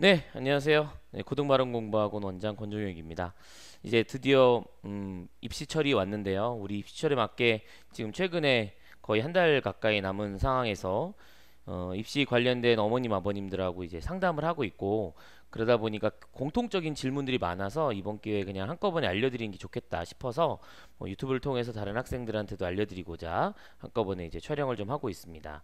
네, 안녕하세요. 네, 고등발언 공부학원 원장 권종혁입니다. 이제 드디어 음, 입시철이 왔는데요. 우리 입시철에 맞게 지금 최근에 거의 한 달 가까이 남은 상황에서 어, 입시 관련된 어머님 아버님들하고 이제 상담을 하고 있고 그러다 보니까 공통적인 질문들이 많아서 이번 기회에 그냥 한꺼번에 알려드리는 게 좋겠다 싶어서 뭐 유튜브를 통해서 다른 학생들한테도 알려드리고자 한꺼번에 이제 촬영을 좀 하고 있습니다.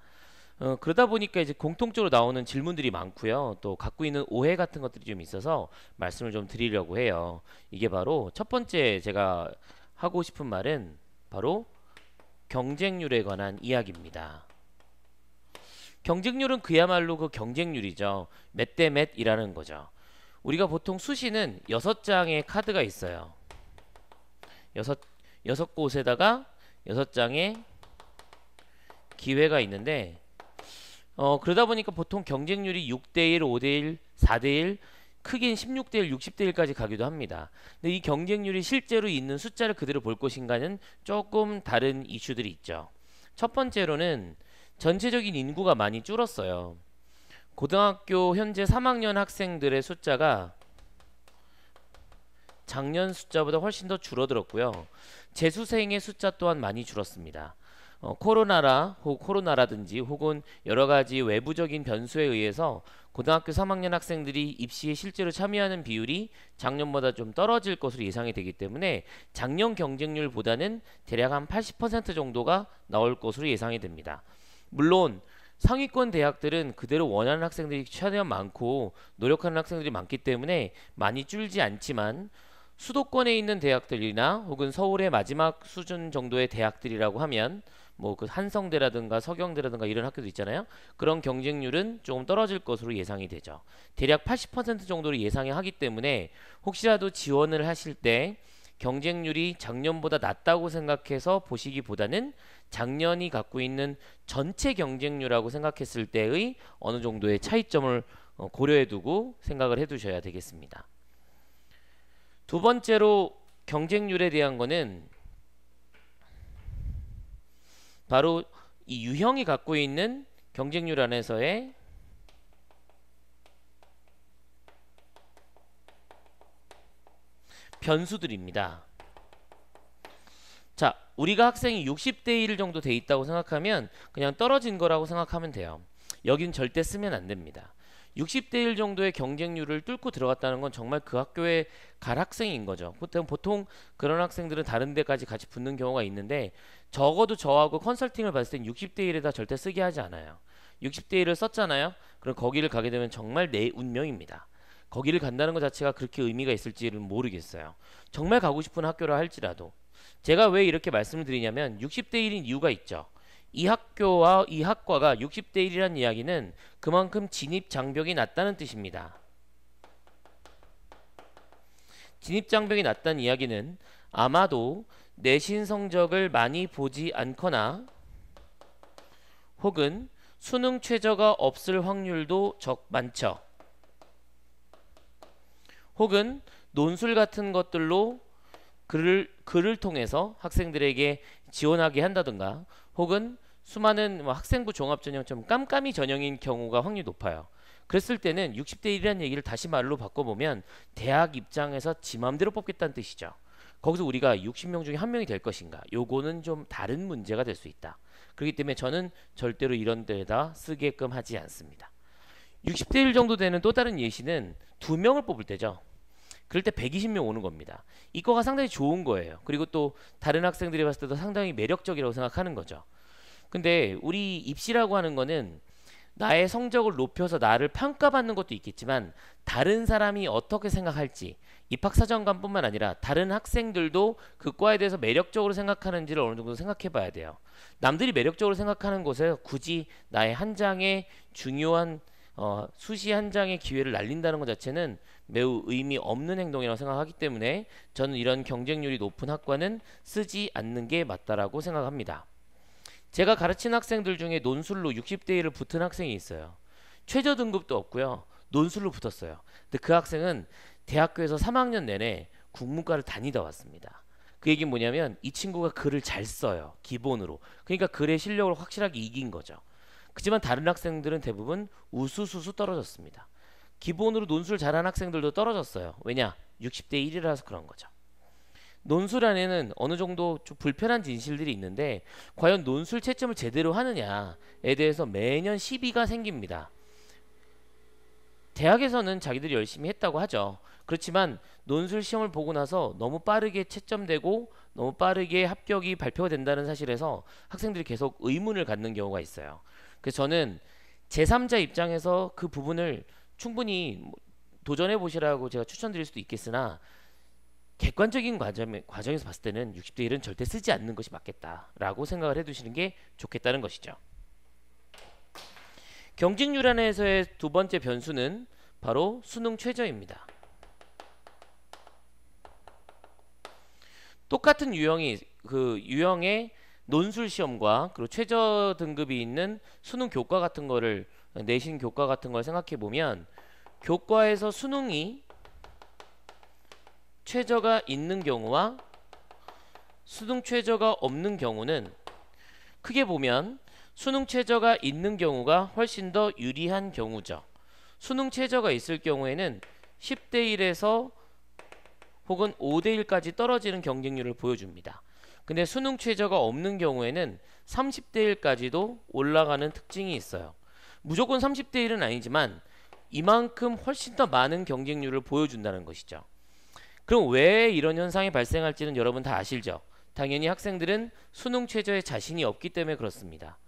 어, 그러다 보니까 이제 공통적으로 나오는 질문들이 많고요. 또 갖고 있는 오해 같은 것들이 좀 있어서 말씀을 좀 드리려고 해요. 이게 바로 첫 번째 제가 하고 싶은 말은 바로 경쟁률에 관한 이야기입니다. 경쟁률은 그야말로 그 경쟁률이죠. 몇 대 몇이라는 거죠. 우리가 보통 수시는 여섯 장의 카드가 있어요. 여섯 여섯 곳에다가 여섯 장의 기회가 있는데 어, 그러다 보니까 보통 경쟁률이 6대1, 5대1, 4대1, 크긴 16대1, 60대1까지 가기도 합니다. 근데 이 경쟁률이 실제로 있는 숫자를 그대로 볼 것인가는 조금 다른 이슈들이 있죠. 첫 번째로는 전체적인 인구가 많이 줄었어요. 고등학교 현재 3학년 학생들의 숫자가 작년 숫자보다 훨씬 더 줄어들었고요. 재수생의 숫자 또한 많이 줄었습니다. 어, 코로나라 혹 코로나라든지 혹은 여러 가지 외부적인 변수에 의해서 고등학교 3학년 학생들이 입시에 실제로 참여하는 비율이 작년보다 좀 떨어질 것으로 예상이 되기 때문에 작년 경쟁률보다는 대략 한 80% 정도가 나올 것으로 예상이 됩니다. 물론 상위권 대학들은 그대로 원하는 학생들이 최대한 많고 노력하는 학생들이 많기 때문에 많이 줄지 않지만 수도권에 있는 대학들이나 혹은 서울의 마지막 수준 정도의 대학들이라고 하면 뭐그 한성대라든가 서경대라든가 이런 학교도 있잖아요. 그런 경쟁률은 조금 떨어질 것으로 예상이 되죠. 대략 80% 정도를 예상하기 때문에 혹시라도 지원을 하실 때 경쟁률이 작년보다 낮다고 생각해서 보시기보다는 작년이 갖고 있는 전체 경쟁률이라고 생각했을 때의 어느 정도의 차이점을 어, 고려해두고 생각을 해두셔야 되겠습니다. 두 번째로 경쟁률에 대한 거는 바로 이 유형이 갖고 있는 경쟁률 안에서의 변수들입니다. 자, 우리가 학생이 60대 1 정도 돼 있다고 생각하면 그냥 떨어진 거라고 생각하면 돼요. 여긴 절대 쓰면 안 됩니다. 60대 1 정도의 경쟁률을 뚫고 들어갔다는 건 정말 그학교의갈 학생인 거죠. 보통 그런 학생들은 다른 데까지 같이 붙는 경우가 있는데 적어도 저하고 컨설팅을 봤을 땐 60대 1에다 절대 쓰게 하지 않아요. 60대 1을 썼잖아요. 그럼 거기를 가게 되면 정말 내 운명입니다. 거기를 간다는 것 자체가 그렇게 의미가 있을지는 모르겠어요. 정말 가고 싶은 학교를 할지라도 제가 왜 이렇게 말씀을 드리냐면 60대 1인 이유가 있죠. 이 학교와 이 학과가 60대 1이라는 이야기는 그만큼 진입 장벽이 낮다는 뜻입니다. 진입 장벽이 낮다는 이야기는 아마도 내신 성적을 많이 보지 않거나 혹은 수능 최저가 없을 확률도 적 많죠. 혹은 논술 같은 것들로 글을, 글을 통해서 학생들에게 지원하게 한다든가 혹은 수많은 뭐 학생부 종합전형처럼 깜깜이 전형인 경우가 확률이 높아요. 그랬을 때는 60대 1이라는 얘기를 다시 말로 바꿔보면 대학 입장에서 지 맘대로 뽑겠다는 뜻이죠. 거기서 우리가 60명 중에 한 명이 될 것인가 요거는 좀 다른 문제가 될 수 있다. 그렇기 때문에 저는 절대로 이런 데다 쓰게끔 하지 않습니다. 60대 1 정도 되는 또 다른 예시는 두 명을 뽑을 때죠. 그럴 때 120명 오는 겁니다. 이거가 상당히 좋은 거예요. 그리고 또 다른 학생들이 봤을 때도 상당히 매력적이라고 생각하는 거죠. 근데 우리 입시라고 하는 거는 나의 성적을 높여서 나를 평가받는 것도 있겠지만 다른 사람이 어떻게 생각할지 입학사정관뿐만 아니라 다른 학생들도 그 과에 대해서 매력적으로 생각하는지를 어느 정도 생각해 봐야 돼요. 남들이 매력적으로 생각하는 것에 굳이 나의 한 장의 중요한 어, 수시 한 장의 기회를 날린다는 것 자체는 매우 의미 없는 행동이라고 생각하기 때문에 저는 이런 경쟁률이 높은 학과는 쓰지 않는 게 맞다라고 생각합니다. 제가 가르친 학생들 중에 논술로 60대 1을 붙은 학생이 있어요. 최저 등급도 없고요. 논술로 붙었어요. 근데 그 학생은 대학교에서 3학년 내내 국문과를 다니다 왔습니다. 그 얘기는 뭐냐면 이 친구가 글을 잘 써요. 기본으로. 그러니까 글의 실력을 확실하게 이긴 거죠. 그지만 다른 학생들은 대부분 우수수수 떨어졌습니다. 기본으로 논술 잘하는 학생들도 떨어졌어요. 왜냐? 60대 1이라서 그런 거죠. 논술안에는 어느 정도 좀 불편한 진실들이 있는데 과연 논술 채점을 제대로 하느냐에 대해서 매년 시비가 생깁니다. 대학에서는 자기들이 열심히 했다고 하죠. 그렇지만 논술 시험을 보고 나서 너무 빠르게 채점되고 너무 빠르게 합격이 발표가 된다는 사실에서 학생들이 계속 의문을 갖는 경우가 있어요. 그래서 저는 제3자 입장에서 그 부분을 충분히 뭐 도전해 보시라고 제가 추천드릴 수도 있겠으나 객관적인 과정, 과정에서 봤을 때는 60대 1은 절대 쓰지 않는 것이 맞겠다라고 생각을 해두시는 게 좋겠다는 것이죠. 경쟁률 안에서의 두 번째 변수는 바로 수능 최저입니다. 똑같은 유형이 그 유형의 논술 시험과 그리고 최저 등급이 있는 수능 교과 같은 거를 내신 교과 같은 걸 생각해 보면 교과에서 수능이 최저가 있는 경우와 수능 최저가 없는 경우는 크게 보면 수능 최저가 있는 경우가 훨씬 더 유리한 경우죠. 수능 최저가 있을 경우에는 10대 1에서 혹은 5대 1까지 떨어지는 경쟁률을 보여줍니다. 근데 수능 최저가 없는 경우에는 30대 1까지도 올라가는 특징이 있어요. 무조건 30대 1은 아니지만 이만큼 훨씬 더 많은 경쟁률을 보여준다는 것이죠. 그럼 왜 이런 현상이 발생할지는 여러분 다 아실죠? 당연히 학생들은 수능 최저에 자신이 없기 때문에 그렇습니다.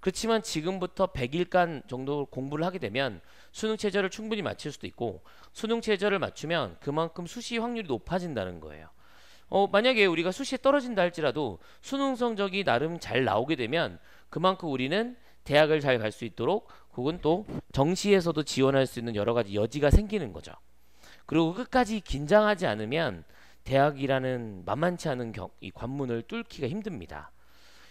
그렇지만 지금부터 100일간 정도 공부를 하게 되면 수능 최저를 충분히 맞출 수도 있고 수능 최저를 맞추면 그만큼 수시 확률이 높아진다는 거예요. 어, 만약에 우리가 수시에 떨어진다 할지라도 수능 성적이 나름 잘 나오게 되면 그만큼 우리는 대학을 잘 갈 수 있도록 혹은 또 정시에서도 지원할 수 있는 여러 가지 여지가 생기는 거죠. 그리고 끝까지 긴장하지 않으면 대학이라는 만만치 않은 경, 이 관문을 뚫기가 힘듭니다.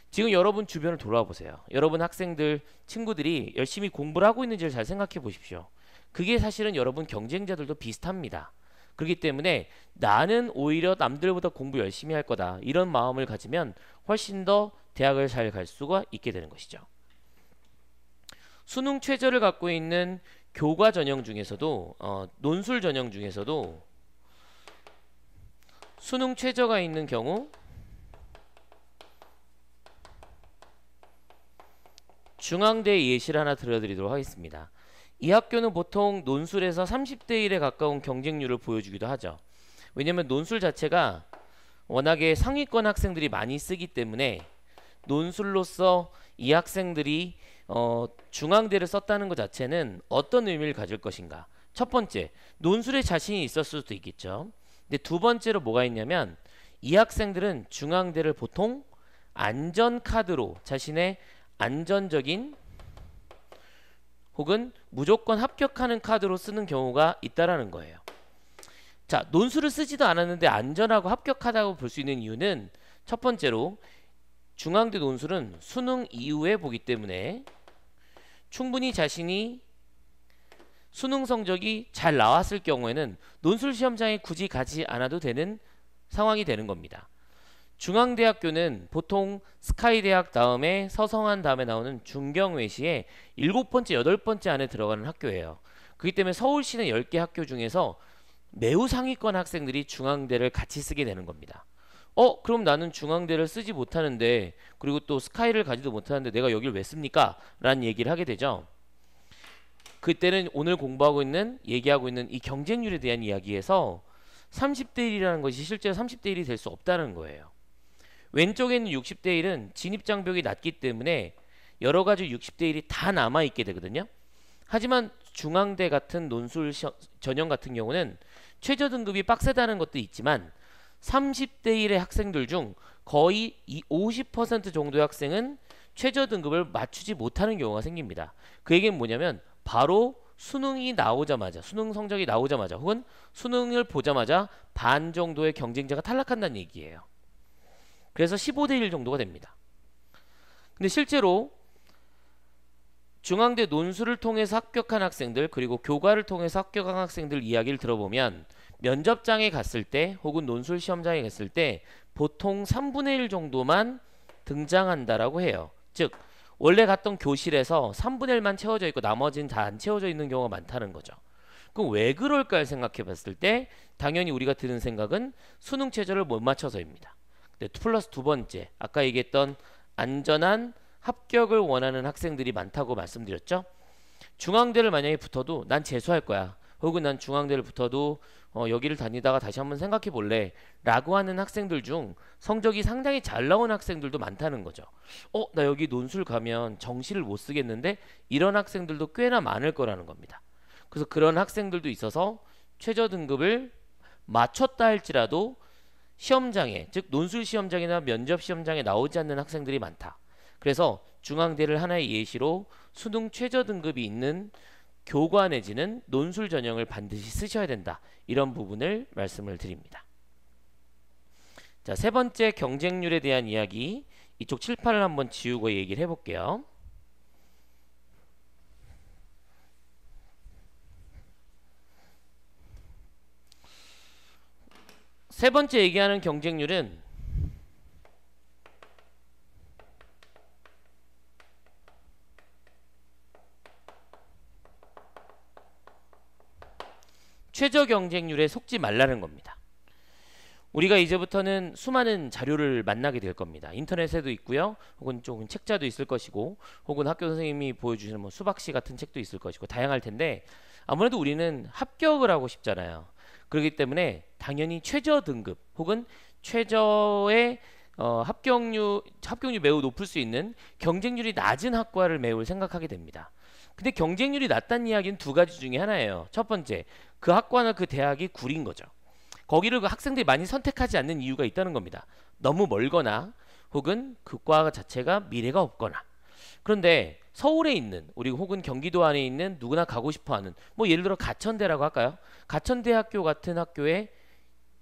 지금 여러분 주변을 돌아보세요. 여러분 학생들, 친구들이 열심히 공부를 하고 있는지를 잘 생각해 보십시오. 그게 사실은 여러분 경쟁자들도 비슷합니다. 그렇기 때문에 나는 오히려 남들보다 공부 열심히 할 거다. 이런 마음을 가지면 훨씬 더 대학을 잘 갈 수가 있게 되는 것이죠. 수능 최저를 갖고 있는 교과 전형 중에서도 어, 논술 전형 중에서도 수능 최저가 있는 경우 중앙대 예시를 하나 들려드리도록 하겠습니다. 이 학교는 보통 논술에서 30대 1에 가까운 경쟁률을 보여주기도 하죠. 왜냐면 논술 자체가 워낙에 상위권 학생들이 많이 쓰기 때문에 논술로서 이 학생들이 어, 중앙대를 썼다는 것 자체는 어떤 의미를 가질 것인가 첫 번째 논술에 자신이 있었을 수도 있겠죠 근데 두 번째로 뭐가 있냐면 이 학생들은 중앙대를 보통 안전카드로 자신의 안전적인 혹은 무조건 합격하는 카드로 쓰는 경우가 있다라는 거예요. 자, 논술을 쓰지도 않았는데 안전하고 합격하다고 볼 수 있는 이유는 첫 번째로 중앙대 논술은 수능 이후에 보기 때문에 충분히 자신이 수능 성적이 잘 나왔을 경우에는 논술 시험장에 굳이 가지 않아도 되는 상황이 되는 겁니다. 중앙대학교는 보통 스카이대학 다음에 서성한 다음에 나오는 중경외시에 일곱 번째 여덟 번째 안에 들어가는 학교예요. 그렇기 때문에 서울시는 10개 학교 중에서 매우 상위권 학생들이 중앙대를 같이 쓰게 되는 겁니다. 어 그럼 나는 중앙대를 쓰지 못하는데 그리고 또 스카이를 가지도 못하는데 내가 여길왜 씁니까? 라는 얘기를 하게 되죠. 그때는 오늘 공부하고 있는 얘기하고 있는 이 경쟁률에 대한 이야기에서 30대 1이라는 것이 실제로 30대 1이 될 수 없다는 거예요. 왼쪽에 있는 60대 1은 진입장벽이 낮기 때문에 여러 가지 60대 1이 다 남아있게 되거든요. 하지만 중앙대 같은 논술 전형 같은 경우는 최저등급이 빡세다는 것도 있지만 30대 1의 학생들 중 거의 50% 정도의 학생은 최저 등급을 맞추지 못하는 경우가 생깁니다. 그 얘기는 뭐냐면 바로 수능이 나오자마자 수능 성적이 나오자마자 혹은 수능을 보자마자 반 정도의 경쟁자가 탈락한다는 얘기예요. 그래서 15대 1 정도가 됩니다. 근데 실제로 중앙대 논술을 통해서 합격한 학생들 그리고 교과를 통해서 합격한 학생들 이야기를 들어보면 면접장에 갔을 때 혹은 논술 시험장에 갔을 때 보통 3분의 1 정도만 등장한다라고 해요. 즉 원래 갔던 교실에서 3분의 1만 채워져 있고 나머지는 다 안 채워져 있는 경우가 많다는 거죠. 그럼 왜 그럴까를 생각해 봤을 때 당연히 우리가 드는 생각은 수능 체제를못 맞춰서입니다. 근데 플러스 두 번째 아까 얘기했던 안전한 합격을 원하는 학생들이 많다고 말씀드렸죠. 중앙대를 만약에 붙어도 난 재수할 거야. 혹은 난 중앙대를 붙어도 어, 여기를 다니다가 다시 한번 생각해 볼래 라고 하는 학생들 중 성적이 상당히 잘 나온 학생들도 많다는 거죠 어나 여기 논술 가면 정시를 못 쓰겠는데 이런 학생들도 꽤나 많을 거라는 겁니다 그래서 그런 학생들도 있어서 최저 등급을 맞췄다 할지라도 시험장에 즉 논술 시험장이나 면접 시험장에 나오지 않는 학생들이 많다 그래서 중앙대를 하나의 예시로 수능 최저 등급이 있는 교과 내지는 논술 전형을 반드시 쓰셔야 된다. 이런 부분을 말씀을 드립니다. 자, 세 번째 경쟁률에 대한 이야기 이쪽 칠판을 한번 지우고 얘기를 해볼게요. 세 번째 얘기하는 경쟁률은 최저 경쟁률에 속지 말라는 겁니다. 우리가 이제부터는 수많은 자료를 만나게 될 겁니다. 인터넷에도 있고요. 혹은 조금 책자도 있을 것이고 혹은 학교 선생님이 보여주시는 뭐수박씨 같은 책도 있을 것이고 다양할 텐데 아무래도 우리는 합격을 하고 싶잖아요. 그렇기 때문에 당연히 최저 등급 혹은 최저의 어, 합격률, 합격률 매우 높을 수 있는 경쟁률이 낮은 학과를 매우 생각하게 됩니다. 근데 경쟁률이 낮다는 이야기는 두 가지 중에 하나예요. 첫 번째, 그 학과나 그 대학이 구린 거죠. 거기를 그 학생들이 많이 선택하지 않는 이유가 있다는 겁니다. 너무 멀거나 혹은 그 과 자체가 미래가 없거나 그런데 서울에 있는 우리 혹은 경기도 안에 있는 누구나 가고 싶어하는 뭐 예를 들어 가천대라고 할까요? 가천대학교 같은 학교에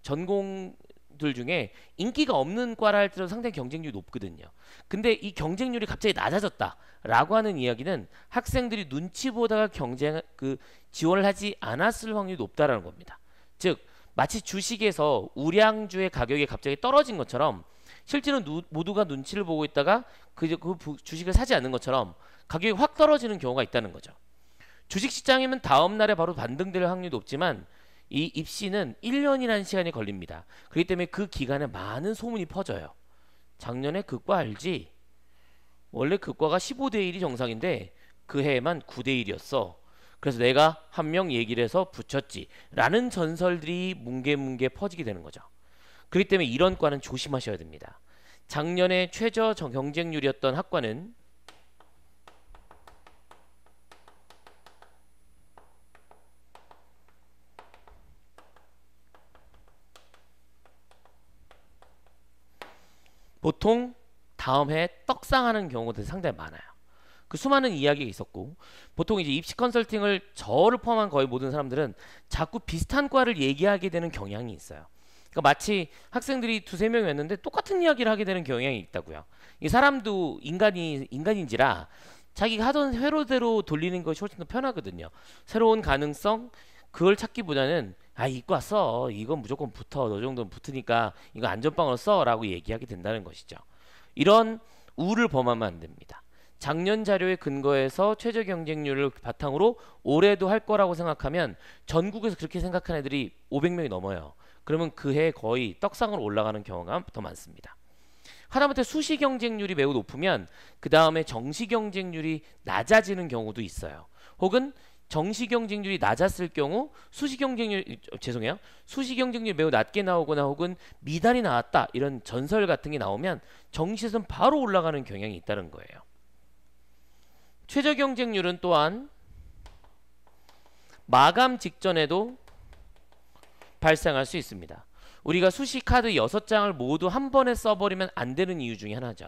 전공 들 중에 인기가 없는 과라 할지라도 상당히 경쟁률이 높거든요. 근데 이 경쟁률이 갑자기 낮아졌다라고 하는 이야기는 학생들이 눈치 보다가 경쟁 그 지원을 하지 않았을 확률이 높다라는 겁니다. 즉 마치 주식에서 우량주의 가격이 갑자기 떨어진 것처럼 실제로 누, 모두가 눈치를 보고 있다가 그, 그 부, 주식을 사지 않는 것처럼 가격이 확 떨어지는 경우가 있다는 거죠. 주식 시장이면 다음 날에 바로 반등될 확률이 높지만 이 입시는 1년이라는 시간이 걸립니다. 그렇기 때문에 그 기간에 많은 소문이 퍼져요. 작년에 극과 알지? 원래 극과가 15대 1이 정상인데 그 해에만 9대 1이었어. 그래서 내가 한 명 얘기를 해서 붙였지. 라는 전설들이 뭉게뭉게 퍼지게 되는 거죠. 그렇기 때문에 이런 과는 조심하셔야 됩니다. 작년에 최저 경쟁률이었던 학과는 보통 다음 해 떡상하는 경우들이 상당히 많아요. 그 수많은 이야기가 있었고 보통 이제 입시 컨설팅을 저를 포함한 거의 모든 사람들은 자꾸 비슷한 과를 얘기하게 되는 경향이 있어요. 그러니까 마치 학생들이 두세 명이었는데 똑같은 이야기를 하게 되는 경향이 있다고요. 이 사람도 인간이 인간인지라 자기가 하던 회로대로 돌리는 것이 훨씬 더 편하거든요. 새로운 가능성 그걸 찾기보다는 아 이과 써 이건 무조건 붙어 너 정도는 붙으니까 이거 안전빵으로 써 라고 얘기하게 된다는 것이죠 이런 우를 범하면 안 됩니다 작년 자료에근거해서 최저 경쟁률을 바탕으로 올해도 할 거라고 생각하면 전국에서 그렇게 생각하는 애들이 500명이 넘어요 그러면 그해 거의 떡상으로 올라가는 경우가 더 많습니다 하다못해 수시 경쟁률이 매우 높으면 그 다음에 정시 경쟁률이 낮아지는 경우도 있어요 혹은 정시 경쟁률이 낮았을 경우 수시 경쟁률 어, 죄송해요 수시 경쟁률 매우 낮게 나오거나 혹은 미달이 나왔다 이런 전설 같은 게 나오면 정시에서는 바로 올라가는 경향이 있다는 거예요 최저 경쟁률은 또한 마감 직전에도 발생할 수 있습니다 우리가 수시 카드 6장을 모두 한 번에 써버리면 안 되는 이유 중에 하나죠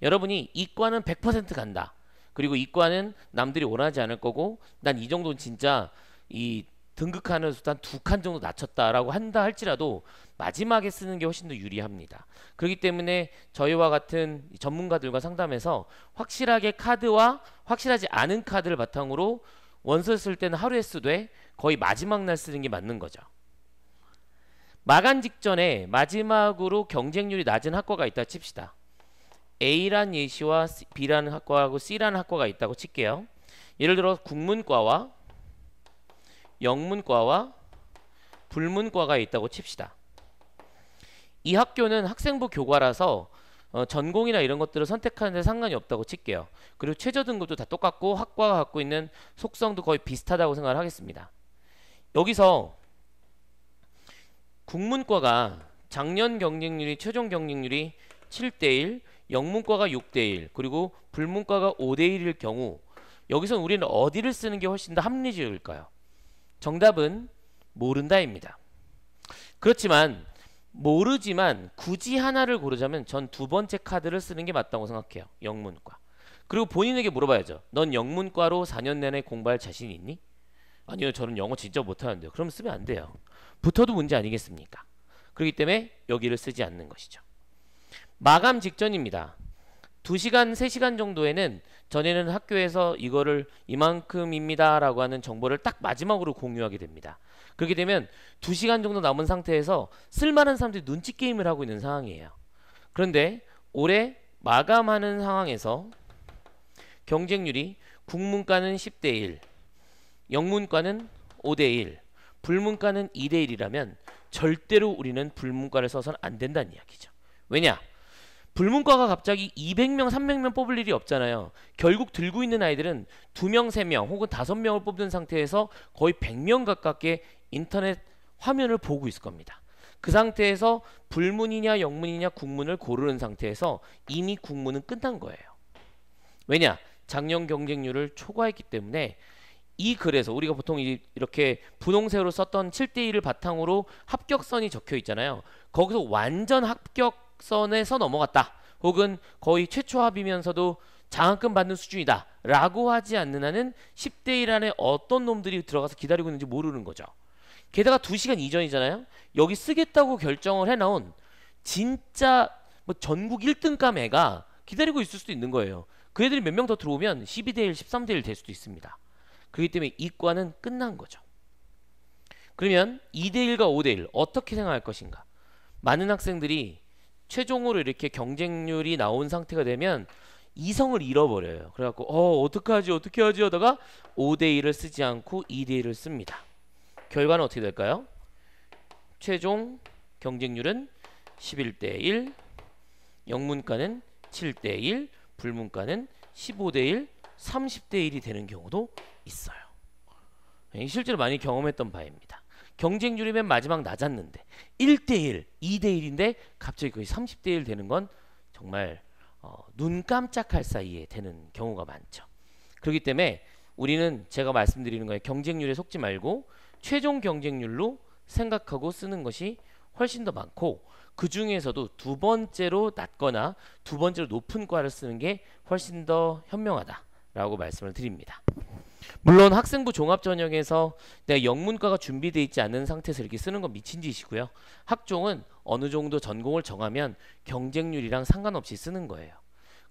여러분이 이과는 100% 간다 그리고 이과는 남들이 원하지 않을 거고 난 이 정도는 진짜 이 등극하는 수단 두 칸 정도 낮췄다라고 한다 할지라도 마지막에 쓰는 게 훨씬 더 유리합니다. 그렇기 때문에 저희와 같은 전문가들과 상담해서 확실하게 카드와 확실하지 않은 카드를 바탕으로 원서 쓸 때는 하루에 쓰되 거의 마지막 날 쓰는 게 맞는 거죠. 마감 직전에 마지막으로 경쟁률이 낮은 학과가 있다 칩시다. a 란 예시와 b 란 학과하고 c 란 학과가 있다고 칠게요. 예를 들어 국문과와 영문과와 불문과가 있다고 칩시다. 이 학교는 학생부 교과라서 어, 전공이나 이런 것들을 선택하는데 상관이 없다고 칠게요. 그리고 최저 등급도 다 똑같고 학과가 갖고 있는 속성도 거의 비슷하다고 생각을 하겠습니다. 여기서 국문과가 작년 경쟁률이 최종 경쟁률이 7대1 영문과가 6대1 그리고 불문과가 5대1일 경우 여기서 우리는 어디를 쓰는 게 훨씬 더 합리적일까요? 정답은 모른다입니다. 그렇지만 모르지만 굳이 하나를 고르자면 전 두 번째 카드를 쓰는 게 맞다고 생각해요. 영문과. 그리고 본인에게 물어봐야죠. 넌 영문과로 4년 내내 공부할 자신 이 있니? 아니요 저는 영어 진짜 못하는데요. 그럼 쓰면 안 돼요. 붙어도 문제 아니겠습니까? 그렇기 때문에 여기를 쓰지 않는 것이죠. 마감 직전입니다. 2시간, 3시간 정도에는 전에는 학교에서 이거를 이만큼입니다 라고 하는 정보를 딱 마지막으로 공유하게 됩니다. 그렇게 되면 2시간 정도 남은 상태에서 쓸만한 사람들이 눈치 게임을 하고 있는 상황이에요. 그런데 올해 마감하는 상황에서 경쟁률이 국문과는 10대1, 영문과는 5대1, 불문과는 2대1이라면 절대로 우리는 불문과를 써선 안 된다는 이야기죠. 왜냐? 불문과가 갑자기 200명, 300명 뽑을 일이 없잖아요. 결국 들고 있는 아이들은 2명, 3명 혹은 5명을 뽑는 상태에서 거의 100명 가깝게 인터넷 화면을 보고 있을 겁니다. 그 상태에서 불문이냐 영문이냐 국문을 고르는 상태에서 이미 국문은 끝난 거예요. 왜냐? 작년 경쟁률을 초과했기 때문에 이 글에서 우리가 보통 이렇게 분홍색으로 썼던 7대1을 바탕으로 합격선이 적혀 있잖아요. 거기서 완전 합격 선에서 넘어갔다. 혹은 거의 최초 합이면서도 장학금 받는 수준이다 라고 하지 않는 한은 10대 1 안에 어떤 놈들이 들어가서 기다리고 있는지 모르는 거죠. 게다가 2시간 이전이잖아요. 여기 쓰겠다고 결정을 해놓은 진짜 뭐 전국 1등 감애가 기다리고 있을 수도 있는 거예요. 그 애들이 몇 명 더 들어오면 12대 1, 13대 1 될 수도 있습니다. 그렇기 때문에 이과는 끝난 거죠. 그러면 2대 1과 5대 1 어떻게 생각할 것인가? 많은 학생들이 최종으로 이렇게 경쟁률이 나온 상태가 되면 이성을 잃어버려요. 그래갖고 어 어떡하지 어떻게 하지 하다가 5 대1을 쓰지 않고 2 대1을 씁니다. 결과는 어떻게 될까요? 최종 경쟁률은 11 대1 영문과는 7 대1 불문과는 15 대1 30 대1이 되는 경우도 있어요. 예, 실제로 많이 경험했던 바입니다. 경쟁률이 맨 마지막 낮았는데 1대1, 2대1인데 갑자기 거의 30대1 되는 건 정말 어, 눈 깜짝할 사이에 되는 경우가 많죠. 그렇기 때문에 우리는 제가 말씀드리는 거에 경쟁률에 속지 말고 최종 경쟁률로 생각하고 쓰는 것이 훨씬 더 많고 그 중에서도 두 번째로 낮거나 두 번째로 높은 과를 쓰는 게 훨씬 더 현명하다라고 말씀을 드립니다. 물론 학생부 종합 전형에서 내가 네, 영문과가 준비되어 있지 않은 상태에서 이렇게 쓰는 건 미친 짓이고요. 학종은 어느 정도 전공을 정하면 경쟁률이랑 상관없이 쓰는 거예요.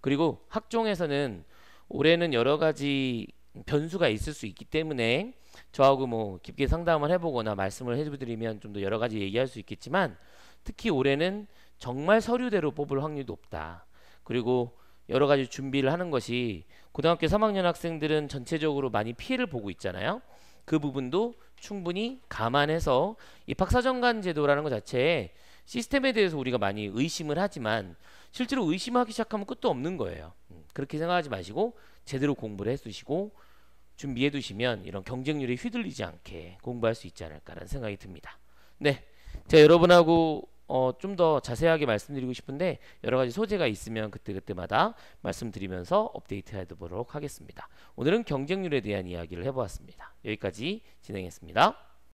그리고 학종에서는 올해는 여러 가지 변수가 있을 수 있기 때문에 저하고 뭐 깊게 상담을 해보거나 말씀을 해드리면 좀 더 여러 가지 얘기할 수 있겠지만 특히 올해는 정말 서류대로 뽑을 확률이 높다. 그리고 여러 가지 준비를 하는 것이 고등학교 3학년 학생들은 전체적으로 많이 피해를 보고 있잖아요. 그 부분도 충분히 감안해서 입학사정관 제도라는 것 자체에 시스템에 대해서 우리가 많이 의심을 하지만 실제로 의심하기 시작하면 끝도 없는 거예요. 음, 그렇게 생각하지 마시고 제대로 공부를 해두시고 준비해 두시면 이런 경쟁률에 휘둘리지 않게 공부할 수 있지 않을까라는 생각이 듭니다. 네, 자 여러분하고 어, 좀 더 자세하게 말씀드리고 싶은데 여러 가지 소재가 있으면 그때그때마다 말씀드리면서 업데이트해 보도록 하겠습니다. 오늘은 경쟁률에 대한 이야기를 해보았습니다. 여기까지 진행했습니다.